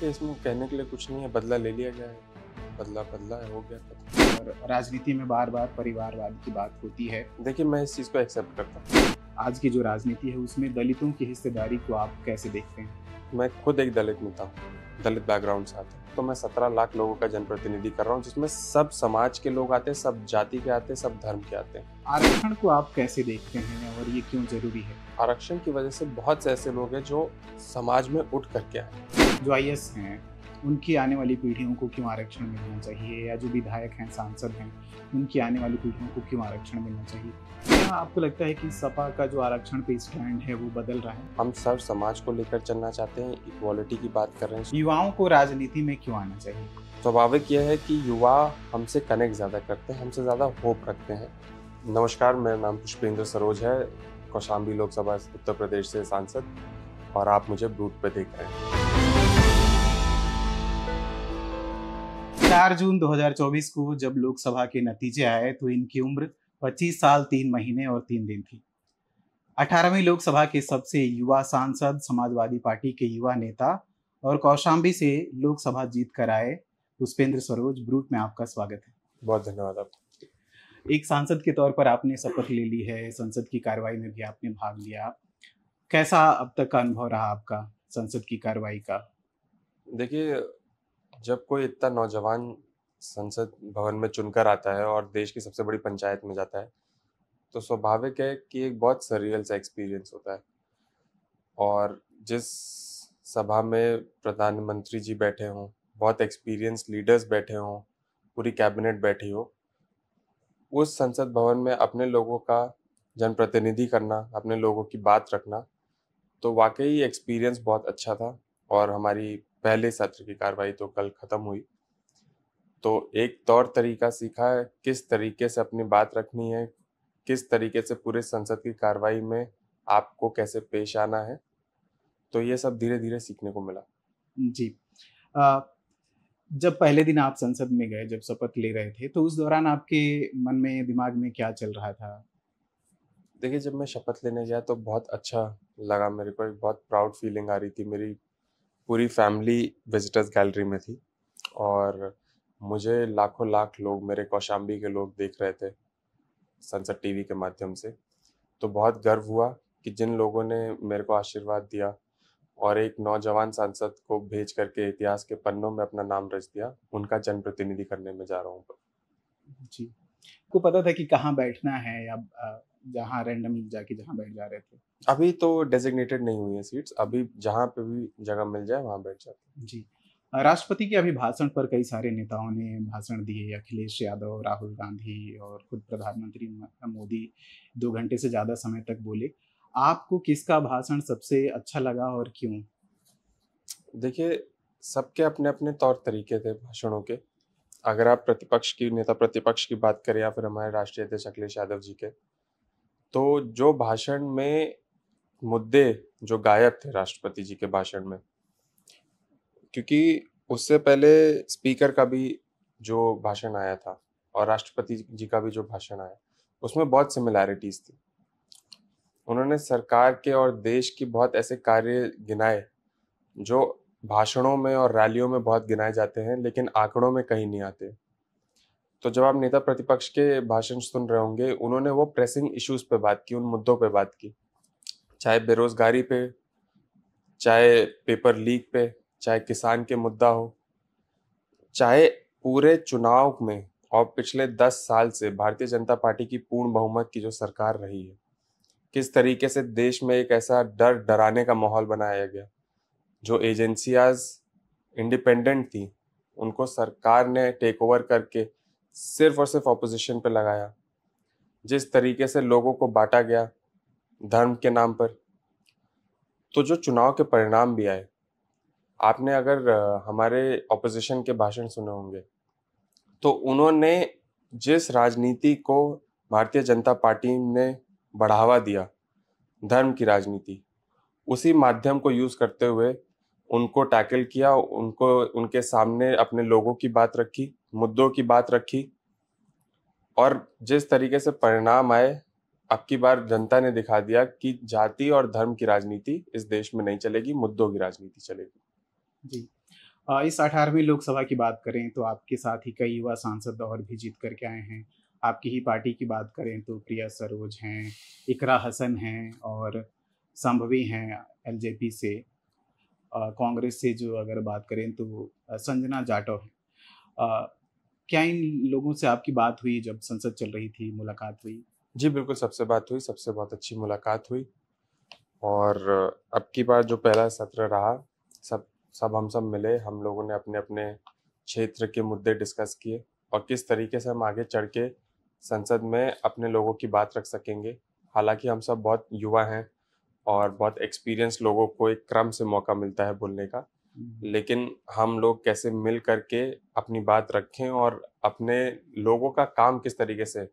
पे इसमें कहने के लिए कुछ नहीं है बदला ले लिया गया है बदला बदला है हो गया था राजनीति में बार बार परिवारवाद की बात होती है देखिए मैं इस चीज़ को एक्सेप्ट करता हूँ आज की जो राजनीति है उसमें दलितों की हिस्सेदारी को आप कैसे देखते हैं मैं खुद एक दलित नेता हूँ दलित बैकग्राउंड से आता हूँ तो मैं सत्रह लाख लोगों का जनप्रतिनिधि कर रहा हूँ जिसमें सब समाज के लोग आते हैं सब जाति के आते हैं सब धर्म के आते हैं आरक्षण को आप कैसे देखते हैं और ये क्यों जरूरी है आरक्षण की वजह से बहुत से ऐसे लोग हैं जो समाज में उठ करके आए जो आई हैं उनकी आने वाली पीढ़ियों को क्यों आरक्षण मिलना चाहिए या जो विधायक हैं सांसद हैं उनकी आने वाली पीढ़ियों को क्यों आरक्षण मिलना चाहिए आपको लगता है कि सपा का जो आरक्षण पे स्टैंड है वो बदल रहा है हम सब समाज को लेकर चलना चाहते हैं इक्वालिटी की बात कर रहे हैं युवाओं को राजनीति में क्यों आना चाहिए स्वाभाविक यह है कि युवा हमसे कनेक्ट ज़्यादा करते हैं हमसे ज़्यादा होप रखते हैं नमस्कार मेरा नाम पुष्पेंद्र सरोज है कौशाम्बी लोकसभा उत्तर प्रदेश से सांसद और आप मुझे ब्रूट पे देख रहे हैं 4 जून 2024 को जब लोकसभा के नतीजे आए तो इनकी उम्र 25 साल तीन महीने और तीन दिन थी 18वीं लोकसभा के सबसे युवा सांसद समाजवादी पार्टी के युवा नेता और कौशाम्बी से लोकसभा जीत कर आए पुष्पेंद्र सरोज ब्रूट में आपका स्वागत है बहुत धन्यवाद आपका एक सांसद के तौर पर आपने शपथ ले ली है संसद की कार्रवाई में भी आपने भाग लिया कैसा अब तक का अनुभव रहा आपका संसद की कार्रवाई का देखिए जब कोई इतना नौजवान संसद भवन में चुनकर आता है और देश की सबसे बड़ी पंचायत में जाता है तो स्वाभाविक है कि एक बहुत सरियल सा एक्सपीरियंस होता है और जिस सभा में प्रधानमंत्री जी बैठे हों बहुत एक्सपीरियंस लीडर्स बैठे हों पूरी कैबिनेट बैठी हो उस संसद भवन में अपने लोगों का जनप्रतिनिधि करना अपने लोगों की बात रखना तो वाकई एक्सपीरियंस बहुत अच्छा था और हमारी पहले सत्र की कार्रवाई तो कल खत्म हुई तो एक तौर तरीका सीखा है किस तरीके से अपनी बात रखनी है किस तरीके से पूरे संसद की कार्रवाई में आपको कैसे पेश आना है तो ये सब धीरे धीरे सीखने को मिला जी आ, जब पहले दिन आप संसद में गए जब शपथ ले रहे थे तो उस दौरान आपके मन में दिमाग में क्या चल रहा था देखिए जब मैं शपथ लेने गया तो बहुत अच्छा लगा मेरे को एक बहुत प्राउड फीलिंग आ रही थी मेरी पूरी फैमिली विजिटर्स गैलरी में थी और मुझे लाखों लाख लोग मेरे कौशाम्बी के लोग देख रहे थे सनसद टीवी के माध्यम से तो बहुत गर्व हुआ कि जिन लोगों ने मेरे को आशीर्वाद दिया और एक नौजवान सांसद को भेज करके इतिहास के पन्नों में अपना नाम रच दिया उनका जनप्रतिनिधि करने में जा रहा हूँ जी आपको पता था कि कहाँ बैठना है या जहाँ रैंडम जाके जहाँ बैठ जा रहे थे अभी तो डेजिग्नेटेड नहीं हुई है सीट्स अभी जहाँ पे भी जगह मिल जाए वहाँ बैठ जाते हैं जी राष्ट्रपति के अभिभाषण पर कई सारे नेताओं ने भाषण दिए अखिलेश यादव राहुल गांधी और खुद प्रधानमंत्री मोदी दो घंटे से ज़्यादा समय तक बोले आपको किसका भाषण सबसे अच्छा लगा और क्यों देखिए सबके अपने अपने तौर तरीके थे भाषणों के अगर आप प्रतिपक्ष की नेता प्रतिपक्ष की बात करें या फिर हमारे राष्ट्रीय अध्यक्ष अखिलेश यादव जी के तो जो भाषण में मुद्दे जो गायब थे राष्ट्रपति जी के भाषण में क्योंकि उससे पहले स्पीकर का भी जो भाषण आया था और राष्ट्रपति जी का भी जो भाषण आया उसमें बहुत सिमिलैरिटीज थी उन्होंने सरकार के और देश की बहुत ऐसे कार्य गिनाए जो भाषणों में और रैलियों में बहुत गिनाए जाते हैं लेकिन आंकड़ों में कहीं नहीं आते तो जब आप नेता प्रतिपक्ष के भाषण सुन रहे होंगे उन्होंने वो प्रेसिंग इश्यूज पे बात की उन मुद्दों पे बात की चाहे बेरोजगारी पे चाहे पेपर लीक पे चाहे किसान के मुद्दा हो चाहे पूरे चुनाव में और पिछले दस साल से भारतीय जनता पार्टी की पूर्ण बहुमत की जो सरकार रही है किस तरीके से देश में एक ऐसा डर डराने का माहौल बनाया गया जो एजेंसियाज इंडिपेंडेंट थी उनको सरकार ने टेक ओवर करके सिर्फ और सिर्फ अपोजिशन पे लगाया जिस तरीके से लोगों को बांटा गया धर्म के नाम पर तो जो चुनाव के परिणाम भी आए आपने अगर हमारे ऑपोजिशन के भाषण सुने होंगे तो उन्होंने जिस राजनीति को भारतीय जनता पार्टी ने बढ़ावा दिया धर्म की राजनीति उसी माध्यम को यूज़ करते हुए उनको टैकल किया उनको उनके सामने अपने लोगों की बात रखी मुद्दों की बात रखी और जिस तरीके से परिणाम आए अब की बार जनता ने दिखा दिया कि जाति और धर्म की राजनीति इस देश में नहीं चलेगी मुद्दों की राजनीति चलेगी जी इस अठारहवीं लोकसभा की बात करें तो आपके साथ ही कई युवा सांसद और भी जीत करके आए हैं आपकी ही पार्टी की बात करें तो प्रिया सरोज हैं इकरा हसन हैं और संभवी हैं एलजेपी से कांग्रेस से जो अगर बात करें तो संजना जाटव हैं क्या इन लोगों से आपकी बात हुई जब संसद चल रही थी मुलाकात हुई जी बिल्कुल सबसे बात हुई सबसे बहुत अच्छी मुलाकात हुई और अब की बार जो पहला सत्र रहा सब सब हम सब मिले हम लोगों ने अपने अपने क्षेत्र के मुद्दे डिस्कस किए और किस तरीके से हम आगे चढ़ के संसद में अपने लोगों की बात रख सकेंगे हालांकि हम सब बहुत युवा हैं और बहुत एक्सपीरियंस लोगों को एक क्रम से मौका मिलता है बोलने का हम्म। लेकिन हम लोग कैसे मिल करके अपनी बात रखें और अपने लोगों का काम किस तरीके से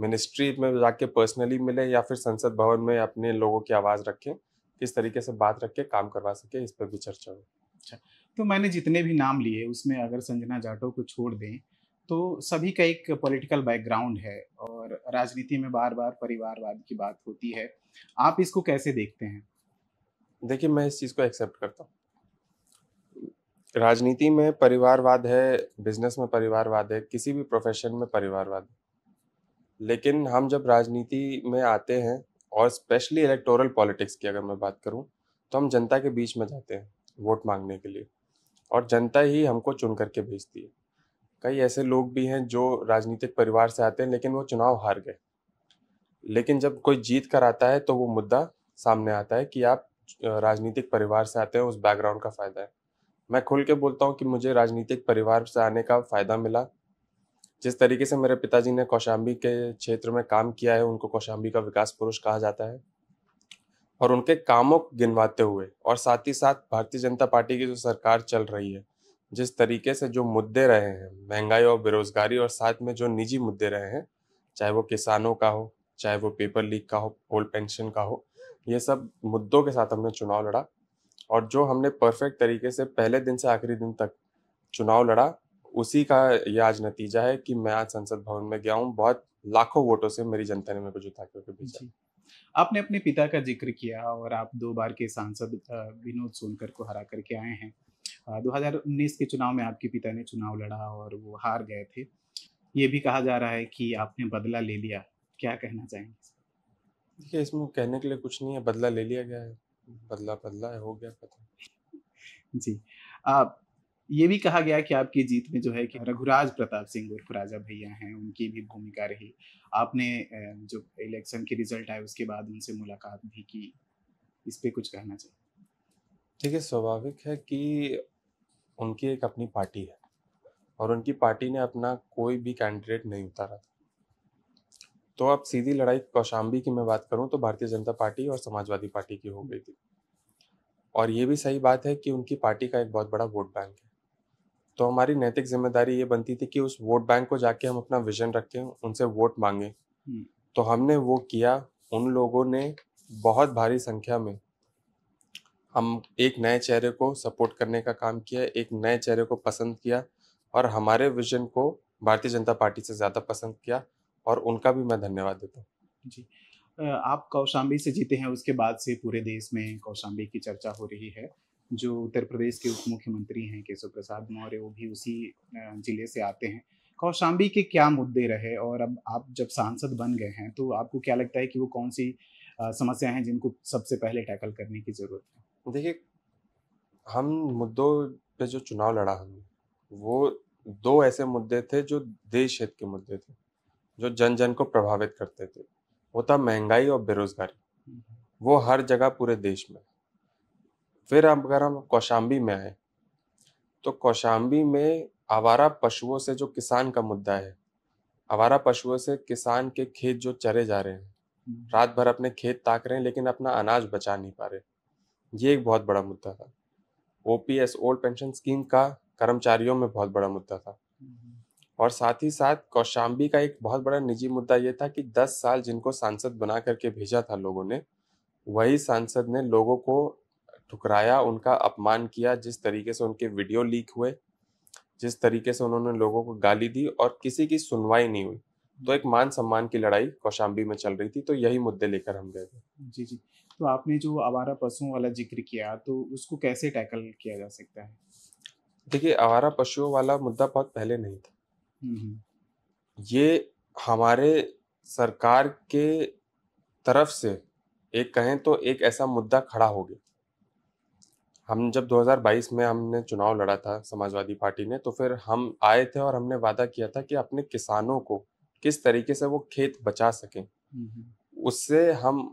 मिनिस्ट्री में जाके पर्सनली मिले या फिर संसद भवन में अपने लोगों की आवाज़ रखें किस तरीके से बात रख के काम करवा सके इस पर भी चर्चा हो अच्छा तो मैंने जितने भी नाम लिए उसमें अगर संजना जाटो को छोड़ दें तो सभी का एक पॉलिटिकल बैकग्राउंड है और राजनीति में बार बार परिवारवाद की बात होती है आप इसको कैसे देखते हैं देखिए मैं इस चीज़ को एक्सेप्ट करता हूँ राजनीति में परिवारवाद है बिजनेस में परिवारवाद है किसी भी प्रोफेशन में परिवारवाद लेकिन हम जब राजनीति में आते हैं और स्पेशली इलेक्टोरल पॉलिटिक्स की अगर मैं बात करूं तो हम जनता के बीच में जाते हैं वोट मांगने के लिए और जनता ही हमको चुन करके भेजती है कई ऐसे लोग भी हैं जो राजनीतिक परिवार से आते हैं लेकिन वो चुनाव हार गए लेकिन जब कोई जीत कर आता है तो वो मुद्दा सामने आता है कि आप राजनीतिक परिवार से आते हैं उस बैकग्राउंड का फ़ायदा है मैं खुल के बोलता हूँ कि मुझे राजनीतिक परिवार से आने का फ़ायदा मिला जिस तरीके से मेरे पिताजी ने कौशाम्बी के क्षेत्र में काम किया है उनको कौशाम्बी का विकास पुरुष कहा जाता है और उनके कामों को गिनवाते हुए और साथ ही साथ भारतीय जनता पार्टी की जो सरकार चल रही है जिस तरीके से जो मुद्दे रहे हैं महंगाई और बेरोजगारी और साथ में जो निजी मुद्दे रहे हैं चाहे वो किसानों का हो चाहे वो पेपर लीक का हो पोल पेंशन का हो ये सब मुद्दों के साथ हमने चुनाव लड़ा और जो हमने परफेक्ट तरीके से पहले दिन से आखिरी दिन तक चुनाव लड़ा उसी का ये आज नतीजा है कि मैं आज संसद भवन में गया हूँ बहुत लाखों वोटों से मेरी जनता ने मेरे को जिता करके भेजा आपने अपने पिता का जिक्र किया और आप दो बार के सांसद विनोद सोनकर को हरा करके आए हैं 2019 के चुनाव में आपके पिता ने चुनाव लड़ा और वो हार गए थे ये भी कहा जा रहा है कि आपने बदला ले लिया क्या कहना चाहेंगे देखिए इसमें कहने के लिए कुछ नहीं है बदला ले लिया गया है बदला बदला हो गया पता जी आप ये भी कहा गया कि आपकी जीत में जो है कि रघुराज प्रताप सिंह उर्फ राजा भैया हैं उनकी भी भूमिका रही आपने जो इलेक्शन के रिजल्ट आए उसके बाद उनसे मुलाकात भी की इस पे कुछ कहना चाहिए है स्वाभाविक है कि उनकी एक अपनी पार्टी है और उनकी पार्टी ने अपना कोई भी कैंडिडेट नहीं उतारा था तो अब सीधी लड़ाई कौशाम्बी की मैं बात करूं तो भारतीय जनता पार्टी और समाजवादी पार्टी की हो गई थी और ये भी सही बात है कि उनकी पार्टी का एक बहुत बड़ा वोट बैंक है तो हमारी नैतिक जिम्मेदारी ये बनती थी कि उस वोट बैंक को जाके हम अपना विजन रखें उनसे वोट मांगे हम्म। तो हमने वो किया उन लोगों ने बहुत भारी संख्या में हम एक नए चेहरे को सपोर्ट करने का काम किया एक नए चेहरे को पसंद किया और हमारे विजन को भारतीय जनता पार्टी से ज़्यादा पसंद किया और उनका भी मैं धन्यवाद देता हूँ जी आप कौशाम्बी से जीते हैं उसके बाद से पूरे देश में कौशाम्बी की चर्चा हो रही है जो उत्तर प्रदेश के उप मुख्यमंत्री हैं केशव प्रसाद मौर्य वो भी उसी जिले से आते हैं कौशाम्बी के क्या मुद्दे रहे और अब आप जब सांसद बन गए हैं तो आपको क्या लगता है कि वो कौन सी समस्या हैं जिनको सबसे पहले टैकल करने की ज़रूरत है देखिए हम मुद्दों पे जो चुनाव लड़ा हमने वो दो ऐसे मुद्दे थे जो देश हित के मुद्दे थे जो जन जन को प्रभावित करते थे वो था महंगाई और बेरोजगारी वो हर जगह पूरे देश में फिर अगर हम कौशाम्बी में आए तो कौशाम्बी में आवारा पशुओं से जो किसान का मुद्दा है आवारा पशुओं से किसान के खेत जो चरे जा रहे हैं रात भर अपने खेत ताक रहे हैं लेकिन अपना अनाज बचा नहीं पा रहे ये एक बहुत बड़ा मुद्दा था ओपीएस ओल्ड पेंशन स्कीम का कर्मचारियों में बहुत बड़ा मुद्दा था और साथ ही साथ कौशाम्बी का एक बहुत बड़ा निजी मुद्दा ये था कि 10 साल जिनको सांसद बना करके भेजा था लोगों ने वही सांसद ने लोगों को ठुकराया उनका अपमान किया जिस तरीके से उनके वीडियो लीक हुए जिस तरीके से उन्होंने लोगों को गाली दी और किसी की सुनवाई नहीं हुई तो एक मान सम्मान की लड़ाई कौशाम्बी में चल रही थी तो यही मुद्दे लेकर हम गए थे जी जी तो आपने जो आवारा पशुओं वाला जिक्र किया तो उसको कैसे टैकल किया जा सकता है देखिए आवारा पशुओं वाला मुद्दा बहुत पहले नहीं था हम्म। ये हमारे सरकार के तरफ से एक कहें तो एक ऐसा मुद्दा खड़ा हो गया हम जब 2022 में हमने चुनाव लड़ा था समाजवादी पार्टी ने तो फिर हम आए थे और हमने वादा किया था कि अपने किसानों को किस तरीके से वो खेत बचा सकें हम्म। उससे हम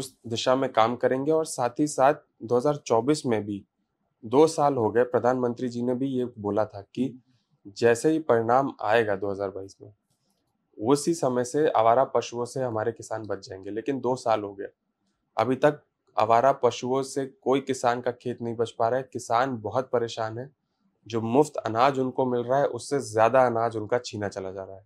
उस दिशा में काम करेंगे और साथ ही साथ 2024 में भी दो साल हो गए प्रधानमंत्री जी ने भी ये बोला था कि हम्म। जैसे ही परिणाम आएगा 2022 में उसी समय से आवारा पशुओं से हमारे किसान बच जाएंगे लेकिन दो साल हो गया अभी तक आवारा पशुओं से कोई किसान का खेत नहीं बच पा रहा है किसान बहुत परेशान है जो मुफ्त अनाज उनको मिल रहा है उससे ज़्यादा अनाज उनका छीना चला जा रहा है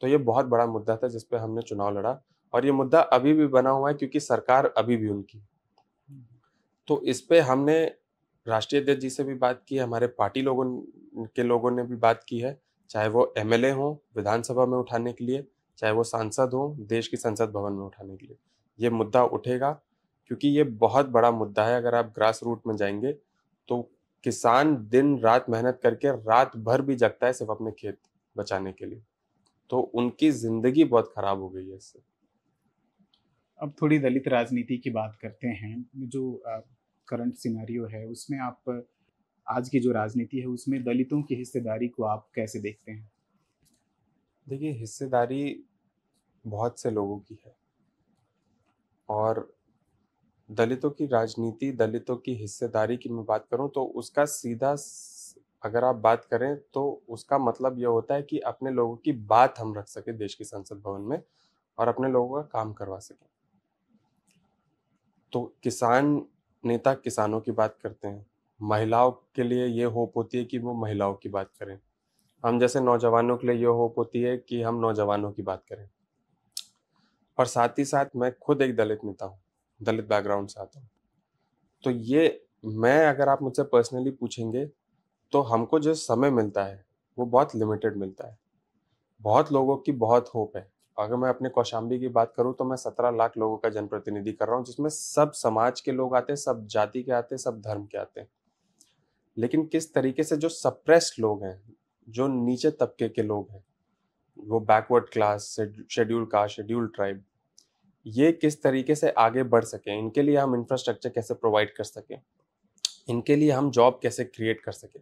तो ये बहुत बड़ा मुद्दा था जिसपे हमने चुनाव लड़ा और ये मुद्दा अभी भी बना हुआ है क्योंकि सरकार अभी भी उनकी तो इस पे हमने राष्ट्रीय अध्यक्ष जी से भी बात की है हमारे पार्टी लोगों के लोगों ने भी बात की है चाहे वो एम एल विधानसभा में उठाने के लिए चाहे वो सांसद हों देश की संसद भवन में उठाने के लिए ये मुद्दा उठेगा क्योंकि ये बहुत बड़ा मुद्दा है अगर आप ग्रास रूट में जाएंगे तो किसान दिन रात मेहनत करके रात भर भी जगता है सिर्फ अपने खेत बचाने के लिए तो उनकी जिंदगी बहुत खराब हो गई है इससे अब थोड़ी दलित राजनीति की बात करते हैं जो करंट सिनेरियो है उसमें आप आज की जो राजनीति है उसमें दलितों की हिस्सेदारी को आप कैसे देखते हैं देखिए हिस्सेदारी बहुत से लोगों की है और दलितों की राजनीति दलितों की हिस्सेदारी की मैं बात करूं तो उसका सीधा अगर आप बात करें तो उसका मतलब यह होता है कि अपने लोगों की बात हम रख सकें देश के संसद भवन में और अपने लोगों का काम करवा सकें तो किसान नेता किसानों की बात करते हैं महिलाओं के लिए ये होप होती है कि वो महिलाओं की बात करें हम जैसे नौजवानों के लिए ये होप होती है कि हम नौजवानों की बात करें और साथ ही साथ मैं खुद एक दलित नेता हूँ दलित बैकग्राउंड से आता हूँ तो ये मैं अगर आप मुझसे पर्सनली पूछेंगे तो हमको जो समय मिलता है वो बहुत लिमिटेड मिलता है बहुत लोगों की बहुत होप है अगर मैं अपने कौशाम्बी की बात करूं तो मैं सत्रह लाख लोगों का जनप्रतिनिधि कर रहा हूं जिसमें सब समाज के लोग आते हैं सब जाति के आते हैं सब धर्म के आते हैं लेकिन किस तरीके से जो सप्रेस्ड लोग हैं जो नीचे तबके के लोग हैं वो backward class schedule caste schedule tribe ये किस तरीके से आगे बढ़ सके इनके लिए हम इंफ्रास्ट्रक्चर कैसे प्रोवाइड कर सके इनके लिए हम जॉब कैसे क्रिएट कर सके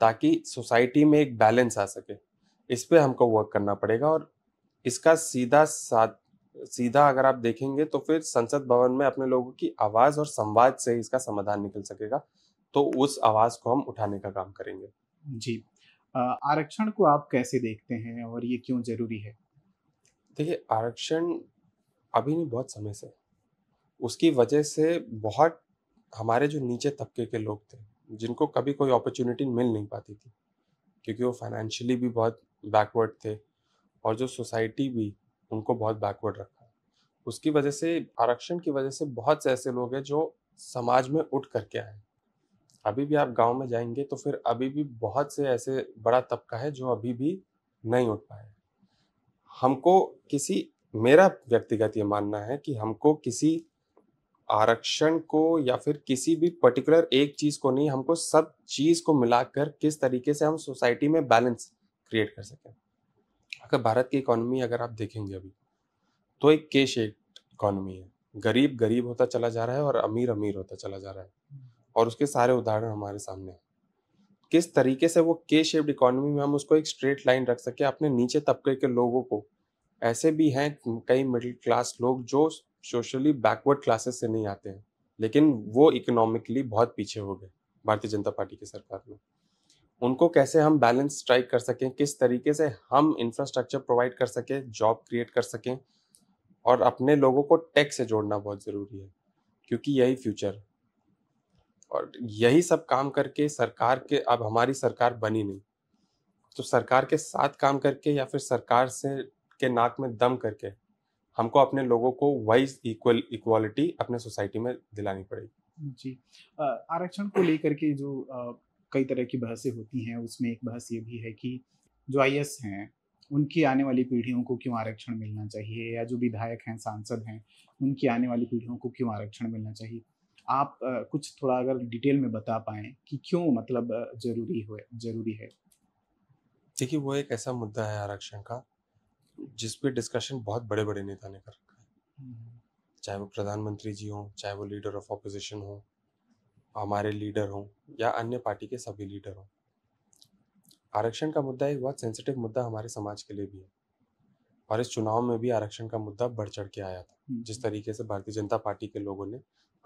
ताकि सोसाइटी में एक बैलेंस आ सके इस पर हमको वर्क करना पड़ेगा और इसका सीधा साथ सीधा अगर आप देखेंगे तो फिर संसद भवन में अपने लोगों की आवाज और संवाद से इसका समाधान निकल सकेगा तो उस आवाज को हम उठाने का काम करेंगे जी आरक्षण को आप कैसे देखते हैं और ये क्यों जरूरी है देखिए आरक्षण अभी नहीं बहुत समय से उसकी वजह से बहुत हमारे जो नीचे तबके के लोग थे जिनको कभी कोई अपॉर्चुनिटी मिल नहीं पाती थी क्योंकि वो फाइनेंशियली भी बहुत बैकवर्ड थे और जो सोसाइटी भी उनको बहुत बैकवर्ड रखा है उसकी वजह से आरक्षण की वजह से बहुत से ऐसे लोग हैं जो समाज में उठ करके आए अभी भी आप गांव में जाएंगे तो फिर अभी भी बहुत से ऐसे बड़ा तबका है जो अभी भी नहीं उठ पाए हमको किसी मेरा व्यक्तिगत ये मानना है कि हमको किसी आरक्षण को या फिर किसी भी पर्टिकुलर एक चीज को नहीं हमको सब चीज को मिलाकर किस तरीके से हम सोसाइटी में बैलेंस क्रिएट कर सकें आपका भारत की इकोनॉमी अगर आप देखेंगे अभी तो एक के शेप इकोनॉमी है गरीब गरीब होता चला जा रहा है और अमीर अमीर होता चला जा रहा है और उसके सारे उदाहरण हमारे सामने हैं किस तरीके से वो के शेप्ड इकोनॉमी में हम उसको एक स्ट्रेट लाइन रख सके अपने नीचे तबके के लोगों को ऐसे भी हैं कई मिडिल क्लास लोग जो सोशली बैकवर्ड क्लासेस से नहीं आते हैं लेकिन वो इकोनॉमिकली बहुत पीछे हो गए भारतीय जनता पार्टी की सरकार में उनको कैसे हम बैलेंस स्ट्राइक कर सकें किस तरीके से हम इंफ्रास्ट्रक्चर प्रोवाइड कर सकें जॉब क्रिएट कर सकें और अपने लोगों को टेक से जोड़ना बहुत ज़रूरी है क्योंकि यही फ्यूचर और यही सब काम करके सरकार के अब हमारी सरकार बनी नहीं तो सरकार के साथ काम करके या फिर सरकार से के नाक में दम करके हमको अपने लोगों को वाइज इक्वल इक्वालिटी अपने सोसाइटी में दिलानी पड़ेगी जी आरक्षण को लेकर के जो कई तरह की बहसें होती हैं उसमें एक बहस ये भी है कि जो आई हैं उनकी आने वाली पीढ़ियों को क्यों आरक्षण मिलना चाहिए या जो विधायक हैं सांसद हैं उनकी आने वाली पीढ़ियों को क्यों आरक्षण मिलना चाहिए आप कुछ थोड़ा अगर डिटेल में बता पाए कि क्यों मतलब जरूरी हो जरूरी है देखिए वो एक ऐसा मुद्दा है आरक्षण का जिस पे डिस्कशन बहुत बड़े बड़े नेता ने कर रखा है हम्म। चाहे वो प्रधानमंत्री जी हों चाहे वो लीडर ऑफ अपोजिशन हो हमारे लीडर हों या अन्य पार्टी के सभी लीडर हों आरक्षण का मुद्दा एक बहुत सेंसिटिव मुद्दा हमारे समाज के लिए भी है और इस चुनाव में भी आरक्षण का मुद्दा बढ़ चढ़ के आया था हम्म। जिस तरीके से भारतीय जनता पार्टी के लोगों ने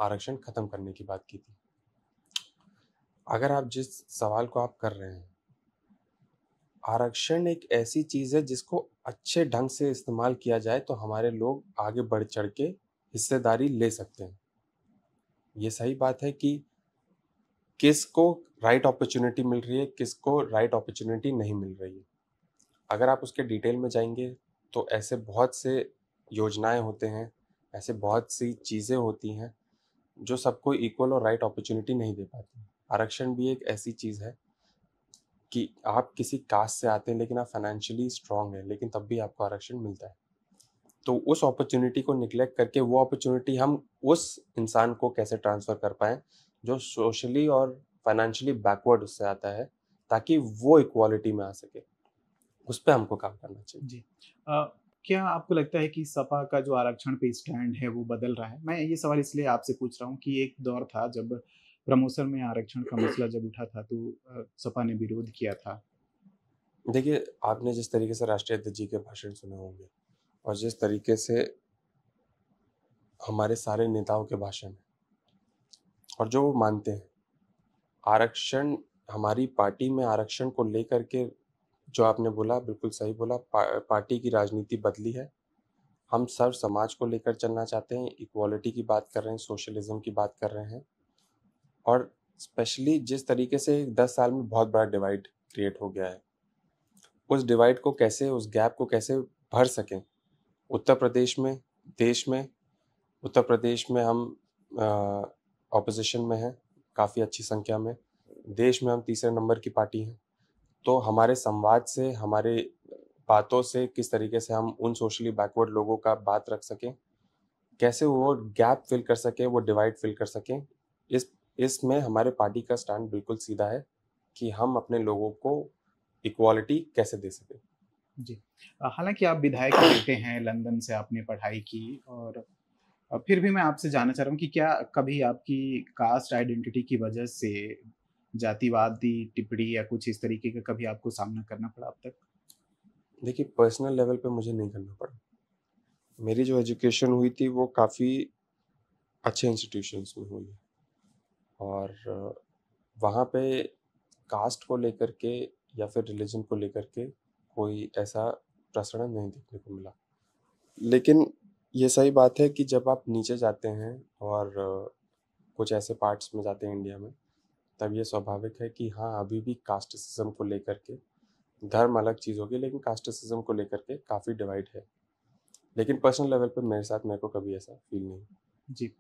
आरक्षण खत्म करने की बात की थी अगर आप जिस सवाल को आप कर रहे हैं आरक्षण एक ऐसी चीज है जिसको अच्छे ढंग से इस्तेमाल किया जाए तो हमारे लोग आगे बढ़ चढ़ के हिस्सेदारी ले सकते हैं ये सही बात है कि किसको राइट अपॉर्चुनिटी मिल रही है किसको राइट अपॉर्चुनिटी नहीं मिल रही है अगर आप उसके डिटेल में जाएंगे तो ऐसे बहुत से योजनाएं होते हैं ऐसे बहुत सी चीज़ें होती हैं जो सबको इक्वल और राइट अपॉर्चुनिटी नहीं दे पाती आरक्षण भी एक ऐसी चीज़ है कि आप किसी कास्ट से आते हैं लेकिन आप फाइनेंशियली स्ट्रांग हैं लेकिन तब भी आपको आरक्षण मिलता है तो उस अपॉर्चुनिटी को निग्लेक्ट करके वो अपॉर्चुनिटी हम उस इंसान को कैसे ट्रांसफ़र कर पाएँ जो सोशली और फाइनेंशियली बैकवर्ड उससे आता है ताकि वो इक्वालिटी में आ सके उस पर हमको काम करना चाहिए जी आ, क्या आपको लगता है कि सपा का जो आरक्षण पे स्टैंड है वो बदल रहा है मैं ये सवाल इसलिए आपसे पूछ रहा हूँ कि एक दौर था जब प्रमोशन में आरक्षण का मसला जब उठा था तो सपा ने विरोध किया था देखिए आपने जिस तरीके से राष्ट्रीय अध्यक्ष जी के भाषण सुने होंगे और जिस तरीके से हमारे सारे नेताओं के भाषण है और जो वो मानते हैं आरक्षण हमारी पार्टी में आरक्षण को लेकर के जो आपने बोला बिल्कुल सही बोला पा, पार्टी की राजनीति बदली है हम सर्व समाज को लेकर चलना चाहते हैं इक्वालिटी की बात कर रहे हैं सोशलिज्म की बात कर रहे हैं और स्पेशली जिस तरीके से दस साल में बहुत बड़ा डिवाइड क्रिएट हो गया है उस डिवाइड को कैसे उस गैप को कैसे भर सकें उत्तर प्रदेश में देश में उत्तर प्रदेश में हम ऑपोजिशन में हैं काफ़ी अच्छी संख्या में देश में हम तीसरे नंबर की पार्टी हैं तो हमारे संवाद से हमारे बातों से किस तरीके से हम उन सोशली बैकवर्ड लोगों का बात रख सकें कैसे वो गैप फिल कर सकें वो डिवाइड फिल कर सकें इस इसमें हमारे पार्टी का स्टैंड बिल्कुल सीधा है कि हम अपने लोगों को इक्वालिटी कैसे दे सकें जी हालांकि आप विधायक रहते हैं लंदन से आपने पढ़ाई की और फिर भी मैं आपसे जानना चाह रहा हूँ कि क्या कभी आपकी कास्ट आइडेंटिटी की वजह से जातिवादी टिप्पणी या कुछ इस तरीके का कभी आपको सामना करना पड़ा अब तक देखिए पर्सनल लेवल पे मुझे नहीं करना पड़ा मेरी जो एजुकेशन हुई थी वो काफ़ी अच्छे इंस्टीट्यूशंस में हुई है और वहाँ पे कास्ट को लेकर के या फिर रिलीजन को लेकर के कोई ऐसा प्रसरण नहीं देखने को मिला लेकिन ये सही बात है कि जब आप नीचे जाते हैं और कुछ ऐसे पार्ट्स में जाते हैं इंडिया में तब ये स्वाभाविक है कि हाँ अभी भी सिस्टम को लेकर के धर्म अलग चीज़ होगी लेकिन सिस्टम को लेकर के काफ़ी डिवाइड है लेकिन पर्सनल लेवल पर मेरे साथ मेरे को कभी ऐसा फील नहीं जी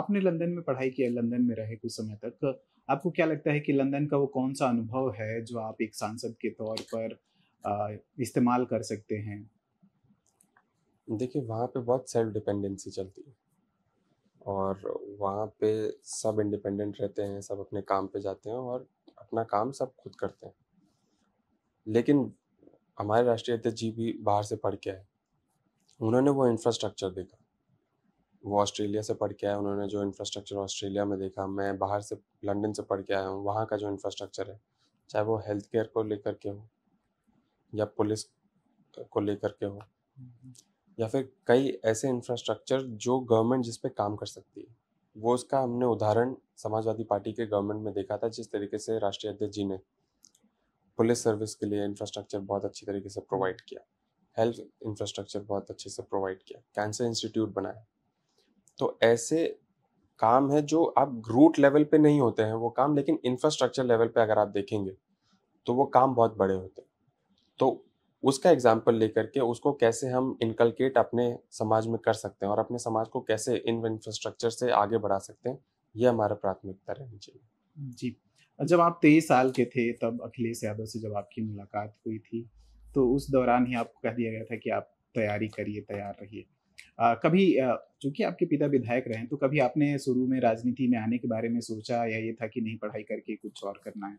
आपने लंदन में पढ़ाई किया लंदन में रहे कुछ समय तक आपको क्या लगता है कि लंदन का वो कौन सा अनुभव है जो आप एक सांसद के तौर पर इस्तेमाल कर सकते हैं देखिए वहाँ पे बहुत सेल्फ डिपेंडेंसी चलती है और वहाँ पे सब इंडिपेंडेंट रहते हैं सब अपने काम पे जाते हैं और अपना काम सब खुद करते हैं लेकिन हमारे राष्ट्रीय अध्यक्ष जी भी बाहर से पढ़ के आए उन्होंने वो इंफ्रास्ट्रक्चर देखा वो ऑस्ट्रेलिया से पढ़ के आए उन्होंने जो इंफ्रास्ट्रक्चर ऑस्ट्रेलिया में देखा मैं बाहर से लंदन से पढ़ के आया हूँ वहाँ का जो इंफ्रास्ट्रक्चर है चाहे वो हेल्थ केयर को लेकर के हो या पुलिस को लेकर के हो या फिर कई ऐसे इंफ्रास्ट्रक्चर जो गवर्नमेंट जिस पे काम कर सकती है वो उसका हमने उदाहरण समाजवादी पार्टी के गवर्नमेंट में देखा था जिस तरीके से राष्ट्रीय अध्यक्ष जी ने पुलिस सर्विस के लिए इंफ्रास्ट्रक्चर बहुत अच्छी तरीके से प्रोवाइड किया हेल्थ इंफ्रास्ट्रक्चर बहुत अच्छे से प्रोवाइड किया कैंसर इंस्टीट्यूट बनाया तो ऐसे काम है जो आप रूट लेवल पे नहीं होते हैं वो काम लेकिन इंफ्रास्ट्रक्चर लेवल पे अगर आप देखेंगे तो वो काम बहुत बड़े होते हैं तो उसका एग्जाम्पल लेकर के उसको कैसे हम इनकलकेट अपने समाज में कर सकते हैं और अपने समाज को कैसे इन इंफ्रास्ट्रक्चर से आगे बढ़ा सकते हैं ये हमारा प्राथमिकता रहनी चाहिए जी जब आप तेईस साल के थे तब अखिलेश यादव से जब आपकी मुलाकात हुई थी तो उस दौरान ही आपको कह दिया गया था कि आप तैयारी करिए तैयार रहिए कभी चूंकि आपके पिता विधायक रहे तो कभी आपने शुरू में राजनीति में आने के बारे में सोचा या ये था कि नहीं पढ़ाई करके कुछ और करना है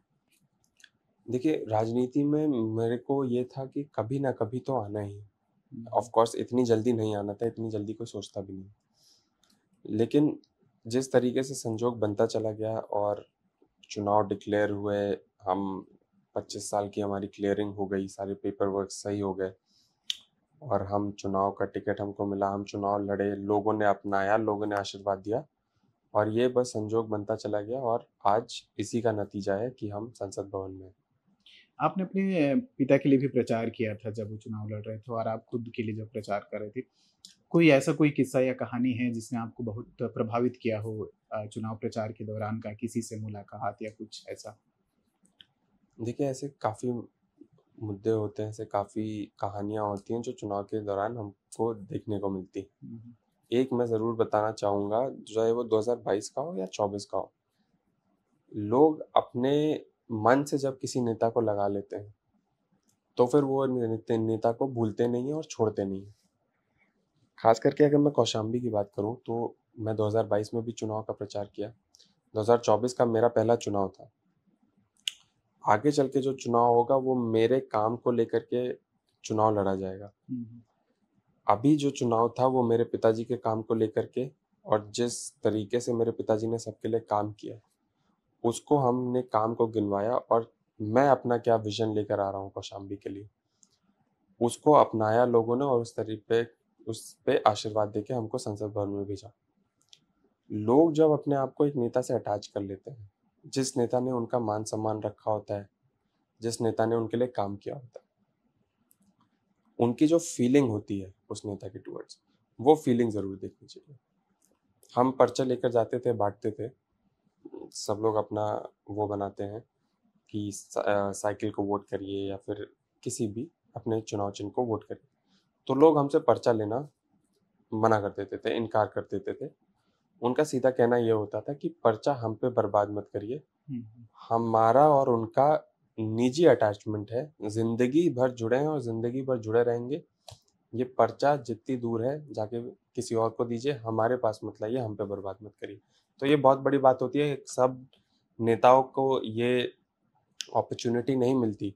देखिए राजनीति में मेरे को ये था कि कभी ना कभी तो आना ही ऑफ कोर्स इतनी जल्दी नहीं आना था इतनी जल्दी कोई सोचता भी नहीं लेकिन जिस तरीके से संजोग बनता चला गया और चुनाव डिक्लेयर हुए हम 25 साल की हमारी क्लियरिंग हो गई सारे पेपर वर्क सही हो गए और हम चुनाव का टिकट हमको मिला हम चुनाव लड़े लोगों ने अपनाया लोगों ने आशीर्वाद दिया और ये बस संजोग बनता चला गया और आज इसी का नतीजा है कि हम संसद भवन में आपने अपने पिता के लिए भी प्रचार किया था जब वो चुनाव लड़ रहे थे और आप खुद के लिए जब प्रचार कर रहे थे कोई ऐसा कोई किस्सा या कहानी है जिसने आपको बहुत प्रभावित किया हो चुनाव प्रचार के दौरान का किसी से मुलाकात या कुछ ऐसा देखिए ऐसे काफ़ी मुद्दे होते हैं ऐसे काफ़ी कहानियाँ होती हैं जो चुनाव के दौरान हमको देखने को मिलती एक मैं ज़रूर बताना चाहूँगा चाहे वो 2022 का हो या 24 का हो लोग अपने मन से जब किसी नेता को लगा लेते हैं तो फिर वो नेता को भूलते नहीं हैं और छोड़ते नहीं खास करके अगर मैं कौशाम्बी की बात करूँ तो मैं 2022 में भी चुनाव का प्रचार किया 2024 का मेरा पहला चुनाव था आगे चल के जो चुनाव होगा वो मेरे काम को लेकर के चुनाव लड़ा जाएगा हम्म, हम्म। अभी जो चुनाव था वो मेरे पिताजी के काम को लेकर के और जिस तरीके से मेरे पिताजी ने सबके लिए काम किया उसको हमने काम को गिनवाया और मैं अपना क्या विजन लेकर आ रहा हूँ कौशाम्बी के लिए उसको अपनाया लोगों ने और उस तरीके उस पर आशीर्वाद देके हमको संसद भवन में भेजा लोग जब अपने आप को एक नेता से अटैच कर लेते हैं जिस नेता ने उनका मान सम्मान रखा होता है जिस नेता ने उनके लिए काम किया होता है उनकी जो फीलिंग होती है उस नेता के टूवर्ड्स वो फीलिंग ज़रूर देखनी चाहिए हम पर्चा लेकर जाते थे बांटते थे सब लोग अपना वो बनाते हैं कि साइकिल को वोट करिए या फिर किसी भी अपने चुनाव चिन्ह को वोट करिए तो लोग हमसे पर्चा लेना मना कर देते थे इनकार कर देते थे उनका सीधा कहना यह होता था कि पर्चा हम पे बर्बाद मत करिए हम्म, हम्म। हमारा और उनका निजी अटैचमेंट है जिंदगी भर जुड़े हैं और जिंदगी भर जुड़े रहेंगे ये पर्चा जितनी दूर है जाके किसी और को दीजिए हमारे पास मत लाइए हम पे बर्बाद मत करिए तो ये बहुत बड़ी बात होती है सब नेताओं को ये अपॉर्चुनिटी नहीं मिलती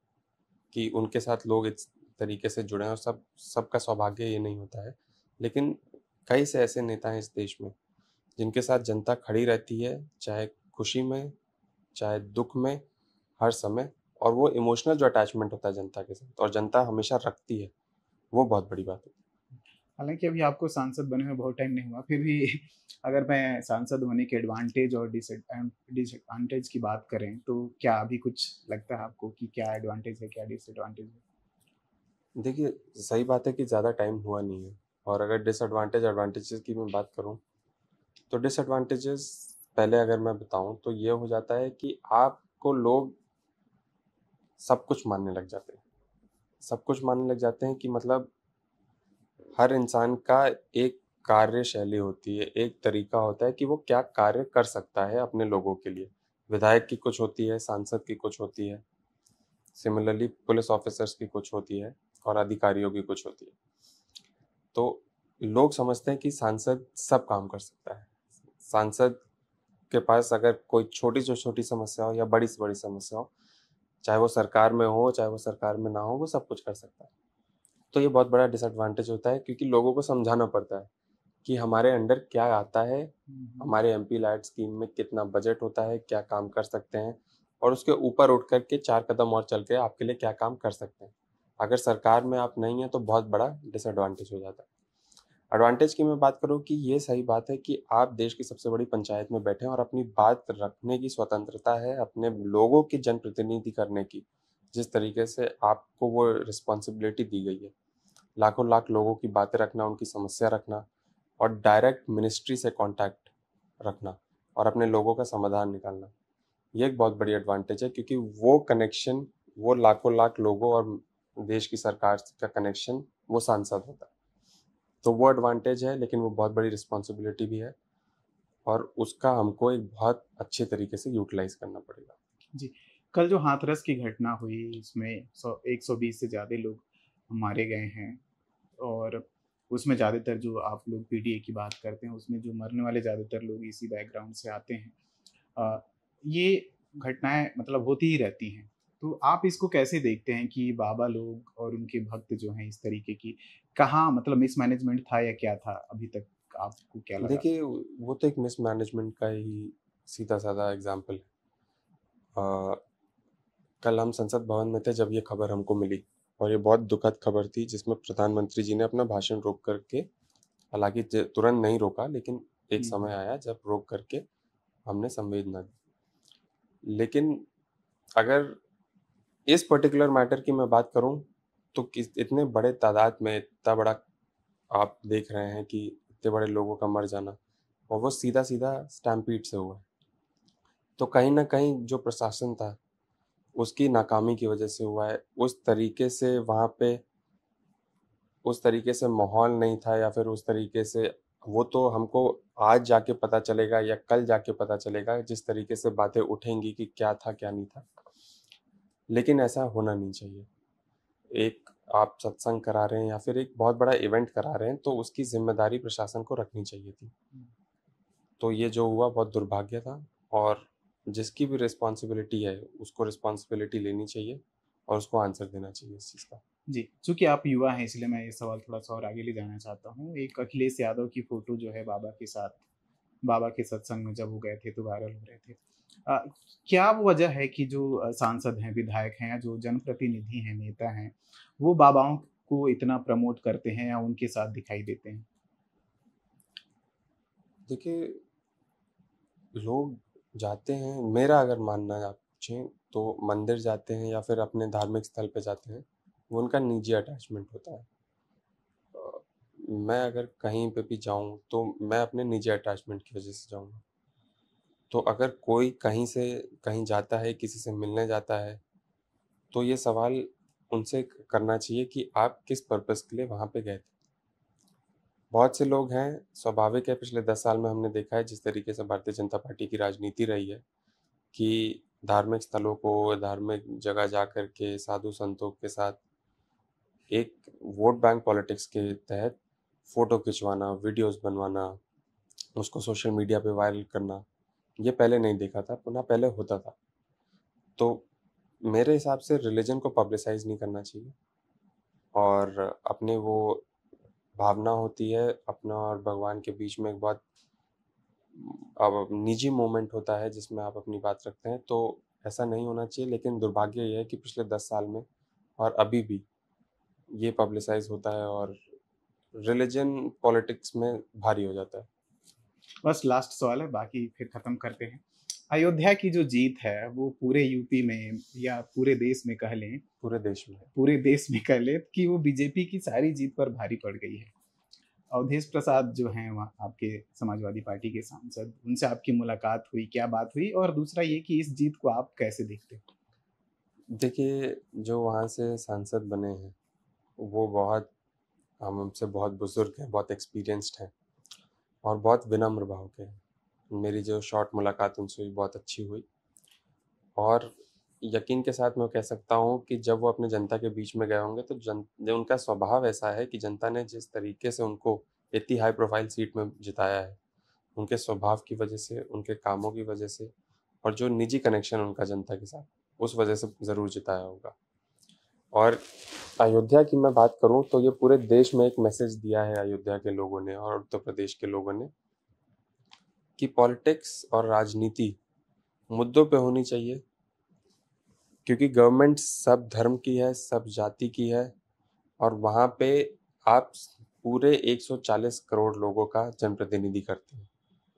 कि उनके साथ लोग इस तरीके से जुड़े हैं और सब सबका सौभाग्य ये नहीं होता है लेकिन कई से ऐसे नेता हैं इस देश में जिनके साथ जनता खड़ी रहती है चाहे खुशी में चाहे दुख में हर समय और वो इमोशनल जो अटैचमेंट होता है जनता के साथ और जनता हमेशा रखती है वो बहुत बड़ी बात होती है हालांकि अभी आपको सांसद बने हुए बहुत टाइम नहीं हुआ फिर भी अगर मैं सांसद होने के एडवांटेज और डिसएडवांटेज की बात करें तो क्या अभी कुछ लगता है आपको कि क्या एडवांटेज है क्या डिसएडवांटेज है देखिए सही बात है कि ज़्यादा टाइम हुआ नहीं है और अगर डिसएडवांटेज एडवांटेजेस की मैं बात करूँ तो डिसएडवांटेजेस पहले अगर मैं बताऊँ तो ये हो जाता है कि आपको लोग सब कुछ मानने लग जाते हैं सब कुछ मानने लग जाते हैं कि मतलब हर इंसान का एक कार्यशैली होती है एक तरीका होता है कि वो क्या कार्य कर सकता है अपने लोगों के लिए विधायक की कुछ होती है सांसद की कुछ होती है सिमिलरली पुलिस ऑफिसर्स की कुछ होती है और अधिकारियों की कुछ होती है तो लोग समझते हैं कि सांसद सब काम कर सकता है सांसद के पास अगर कोई छोटी से छोटी समस्या हो या बड़ी से बड़ी समस्या हो चाहे वो सरकार में हो चाहे वो सरकार में ना हो वो सब कुछ कर सकता है तो ये बहुत बड़ा डिसएडवांटेज होता है क्योंकि लोगों को समझाना पड़ता है कि हमारे अंडर क्या आता है हम्म। हमारे एम पी लाइट स्कीम में कितना बजट होता है क्या काम कर सकते हैं और उसके ऊपर उठ करके चार कदम और चल के आपके लिए क्या काम कर सकते हैं अगर सरकार में आप नहीं हैं तो बहुत बड़ा डिसएडवांटेज हो जाता है एडवांटेज की मैं बात करूँ कि ये सही बात है कि आप देश की सबसे बड़ी पंचायत में बैठे हैं और अपनी बात रखने की स्वतंत्रता है अपने लोगों की जनप्रतिनिधि करने की जिस तरीके से आपको वो रिस्पॉन्सिबिलिटी दी गई है लाखों लाख लोगों की बातें रखना उनकी समस्या रखना और डायरेक्ट मिनिस्ट्री से कॉन्टैक्ट रखना और अपने लोगों का समाधान निकालना ये एक बहुत बड़ी एडवांटेज है क्योंकि वो कनेक्शन वो लाखों लाख लोगों और देश की सरकार का कनेक्शन वो सांसद होता है तो वो एडवांटेज है लेकिन वो बहुत बड़ी रिस्पॉन्सिबिलिटी भी है और उसका हमको एक बहुत अच्छे तरीके से यूटिलाइज करना पड़ेगा जी कल जो हाथरस की घटना हुई उसमें सौ एक सौ बीस से ज़्यादा लोग मारे गए हैं और उसमें ज़्यादातर जो आप लोग पीडीए की बात करते हैं उसमें जो मरने वाले ज़्यादातर लोग इसी बैकग्राउंड से आते हैं आ, ये घटनाएं मतलब होती ही रहती हैं तो आप इसको कैसे देखते हैं कि बाबा लोग और उनके भक्त जो हैं इस तरीके की कहाँ मतलब मिसमैनेजमेंट था या क्या था अभी तक आपको क्या लगा देखिए वो तो एक मिसमैनेजमेंट का ही सीधा साधा एग्जाम्पल है कल हम संसद भवन में थे जब ये खबर हमको मिली और ये बहुत दुखद खबर थी जिसमें प्रधानमंत्री जी ने अपना भाषण रोक करके हालांकि तुरंत नहीं रोका लेकिन एक हम्म। समय आया जब रोक करके हमने संवेदना दी लेकिन अगर इस पर्टिकुलर मैटर की मैं बात करूं तो किस इतने बड़े तादाद में इतना बड़ा आप देख रहे हैं कि इतने बड़े लोगों का मर जाना और वो सीधा सीधा स्टैम्पीड से हुआ है तो कहीं ना कहीं जो प्रशासन था उसकी नाकामी की वजह से हुआ है उस तरीके से वहाँ पे उस तरीके से माहौल नहीं था या फिर उस तरीके से वो तो हमको आज जाके पता चलेगा या कल जाके पता चलेगा जिस तरीके से बातें उठेंगी कि क्या था क्या नहीं था लेकिन ऐसा होना नहीं चाहिए एक आप सत्संग करा रहे हैं या फिर एक बहुत बड़ा इवेंट करा रहे हैं तो उसकी जिम्मेदारी प्रशासन को रखनी चाहिए थी हम्म। तो ये जो हुआ बहुत दुर्भाग्य था और जिसकी भी रिस्पॉन्सिबिलिटी है उसको रिस्पॉन्सिबिलिटी लेनी चाहिए और उसको आंसर देना चाहिए इस चीज़ का जी चूंकि आप युवा हैं इसलिए मैं ये सवाल थोड़ा सा और आगे ले जाना चाहता हूँ एक अखिलेश यादव की फोटो जो है बाबा के साथ बाबा के सत्संग में जब वो गए थे तो वायरल हो रहे थे आ, क्या वजह है कि जो सांसद हैं विधायक हैं या जो जनप्रतिनिधि हैं नेता हैं वो बाबाओं को इतना प्रमोट करते हैं या उनके साथ दिखाई देते हैं देखिए लोग जाते हैं मेरा अगर मानना है आप पूछें तो मंदिर जाते हैं या फिर अपने धार्मिक स्थल पे जाते हैं वो उनका निजी अटैचमेंट होता है मैं अगर कहीं पे भी जाऊं तो मैं अपने निजी अटैचमेंट की वजह से जाऊंगा तो अगर कोई कहीं से कहीं जाता है किसी से मिलने जाता है तो ये सवाल उनसे करना चाहिए कि आप किस पर्पज़ के लिए वहाँ पे गए थे बहुत से लोग हैं स्वाभाविक है पिछले दस साल में हमने देखा है जिस तरीके से भारतीय जनता पार्टी की राजनीति रही है कि धार्मिक स्थलों को धार्मिक जगह जा कर के साधु संतों के साथ एक वोट बैंक पॉलिटिक्स के तहत फ़ोटो खिंचवाना वीडियोस बनवाना उसको सोशल मीडिया पे वायरल करना ये पहले नहीं देखा था पुनः पहले होता था तो मेरे हिसाब से रिलीजन को पब्लिसाइज नहीं करना चाहिए और अपने वो भावना होती है अपना और भगवान के बीच में एक बहुत अब निजी मोमेंट होता है जिसमें आप अपनी बात रखते हैं तो ऐसा नहीं होना चाहिए लेकिन दुर्भाग्य यह है कि पिछले दस साल में और अभी भी ये पब्लिसाइज होता है और रिलीजन पॉलिटिक्स में भारी हो जाता है बस लास्ट सवाल है बाकी फिर ख़त्म करते हैं अयोध्या की जो जीत है वो पूरे यूपी में या पूरे देश में कह लें पूरे देश में पूरे देश में कह लें कि वो बीजेपी की सारी जीत पर भारी पड़ गई है अवधेश प्रसाद जो हैं वहाँ आपके समाजवादी पार्टी के सांसद उनसे आपकी मुलाकात हुई क्या बात हुई और दूसरा ये कि इस जीत को आप कैसे देखते देखिए जो वहाँ से सांसद बने हैं वो बहुत हम उनसे बहुत बुज़ुर्ग हैं बहुत एक्सपीरियंस्ड हैं और बहुत विनम्र भाव के हैं मेरी जो शॉर्ट मुलाकात उनसे भी बहुत अच्छी हुई और यकीन के साथ मैं कह सकता हूँ कि जब वो अपने जनता के बीच में गए होंगे तो जन उनका स्वभाव ऐसा है कि जनता ने जिस तरीके से उनको इतनी हाई प्रोफाइल सीट में जिताया है उनके स्वभाव की वजह से उनके कामों की वजह से और जो निजी कनेक्शन उनका जनता के साथ उस वजह से ज़रूर जिताया होगा और अयोध्या की मैं बात करूं तो ये पूरे देश में एक मैसेज दिया है अयोध्या के लोगों ने और उत्तर प्रदेश के लोगों ने कि पॉलिटिक्स और राजनीति मुद्दों पे होनी चाहिए क्योंकि गवर्नमेंट सब धर्म की है सब जाति की है और वहाँ पे आप पूरे 140 करोड़ लोगों का जनप्रतिनिधि करते हैं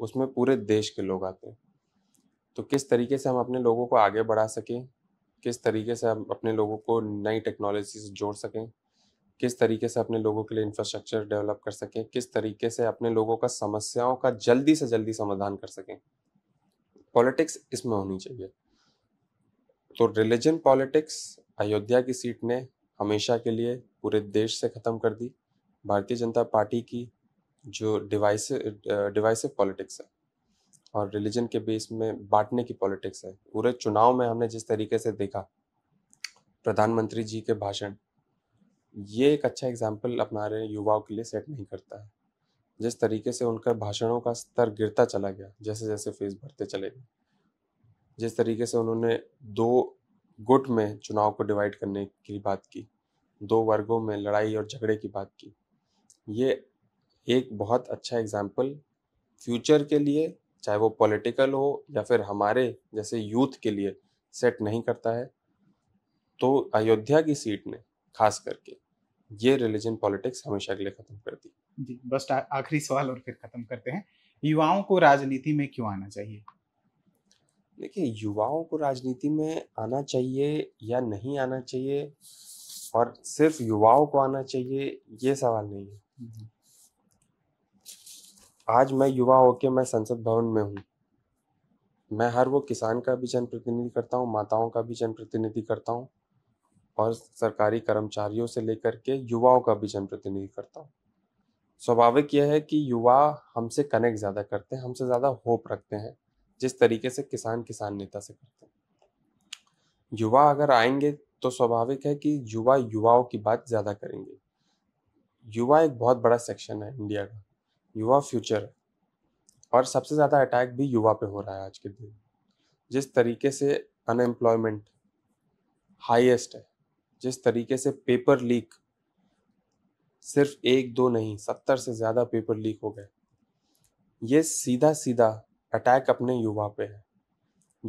उसमें पूरे देश के लोग आते हैं तो किस तरीके से हम अपने लोगों को आगे बढ़ा सकें किस तरीके से हम अपने लोगों को नई टेक्नोलॉजी से जोड़ सकें किस तरीके से अपने लोगों के लिए इंफ्रास्ट्रक्चर डेवलप कर सकें किस तरीके से अपने लोगों का समस्याओं का जल्दी से जल्दी समाधान कर सकें पॉलिटिक्स इसमें होनी चाहिए तो रिलीजन पॉलिटिक्स अयोध्या की सीट ने हमेशा के लिए पूरे देश से ख़त्म कर दी भारतीय जनता पार्टी की जो डिवाइसिव डिवाइसिव पॉलिटिक्स है और रिलीजन के बेस में बांटने की पॉलिटिक्स है पूरे चुनाव में हमने जिस तरीके से देखा प्रधानमंत्री जी के भाषण ये एक अच्छा एग्जाम्पल अपना रहे युवाओं के लिए सेट नहीं करता है जिस तरीके से उनका भाषणों का स्तर गिरता चला गया जैसे जैसे फेस भरते चले गए जिस तरीके से उन्होंने दो गुट में चुनाव को डिवाइड करने की बात की दो वर्गों में लड़ाई और झगड़े की बात की ये एक बहुत अच्छा एग्जाम्पल फ्यूचर के लिए चाहे वो पॉलिटिकल हो या फिर हमारे जैसे यूथ के लिए सेट नहीं करता है तो अयोध्या की सीट ने खास करके ये रिलीजन पॉलिटिक्स हमेशा के लिए खत्म कर दी जी बस आखिरी सवाल और फिर खत्म करते हैं युवाओं को राजनीति में क्यों आना चाहिए देखिए युवाओं को राजनीति में आना चाहिए या नहीं आना चाहिए और सिर्फ युवाओं को आना चाहिए ये सवाल नहीं है आज मैं युवा होके मैं संसद भवन में हूँ मैं हर वो किसान का भी जनप्रतिनिधि करता हूँ माताओं का भी जनप्रतिनिधि करता हूँ और सरकारी कर्मचारियों से लेकर के युवाओं का भी जनप्रतिनिधि करता हूँ स्वाभाविक यह है कि युवा हमसे कनेक्ट ज़्यादा करते हैं हमसे ज़्यादा होप रखते हैं जिस तरीके से किसान किसान नेता से करते हैं युवा अगर आएंगे तो स्वाभाविक है कि युवा युवाओं की बात ज़्यादा करेंगे युवा एक बहुत बड़ा सेक्शन है इंडिया का युवा फ्यूचर और सबसे ज़्यादा अटैक भी युवा पे हो रहा है आज के दिन जिस तरीके से अनएम्प्लॉयमेंट हाईएस्ट है जिस तरीके से पेपर लीक सिर्फ एक दो नहीं सत्तर से ज़्यादा पेपर लीक हो गए ये सीधा सीधा अटैक अपने युवा पे है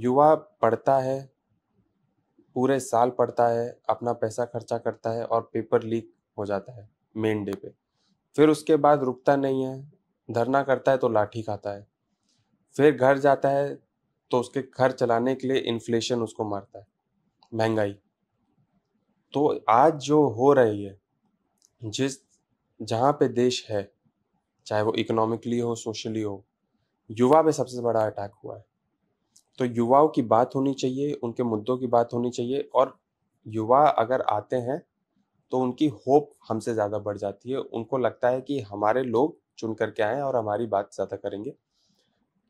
युवा पढ़ता है पूरे साल पढ़ता है अपना पैसा खर्चा करता है और पेपर लीक हो जाता है मेन डे पे फिर उसके बाद रुकता नहीं है धरना करता है तो लाठी खाता है फिर घर जाता है तो उसके घर चलाने के लिए इन्फ्लेशन उसको मारता है महंगाई तो आज जो हो रही है जिस जहाँ पे देश है चाहे वो इकोनॉमिकली हो सोशली हो युवा पे सबसे बड़ा अटैक हुआ है तो युवाओं की बात होनी चाहिए उनके मुद्दों की बात होनी चाहिए और युवा अगर आते हैं तो उनकी होप हमसे ज़्यादा बढ़ जाती है उनको लगता है कि हमारे लोग चुन करके आए और हमारी बात ज़्यादा करेंगे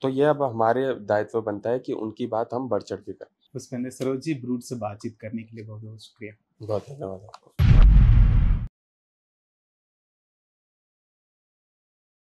तो यह अब हमारे दायित्व बनता है कि उनकी बात हम बढ़ चढ़ के करें पुष्पेंद्र सरोज सरोजी ब्रूड से बातचीत करने के लिए बहुत बहुत शुक्रिया बहुत धन्यवाद आपको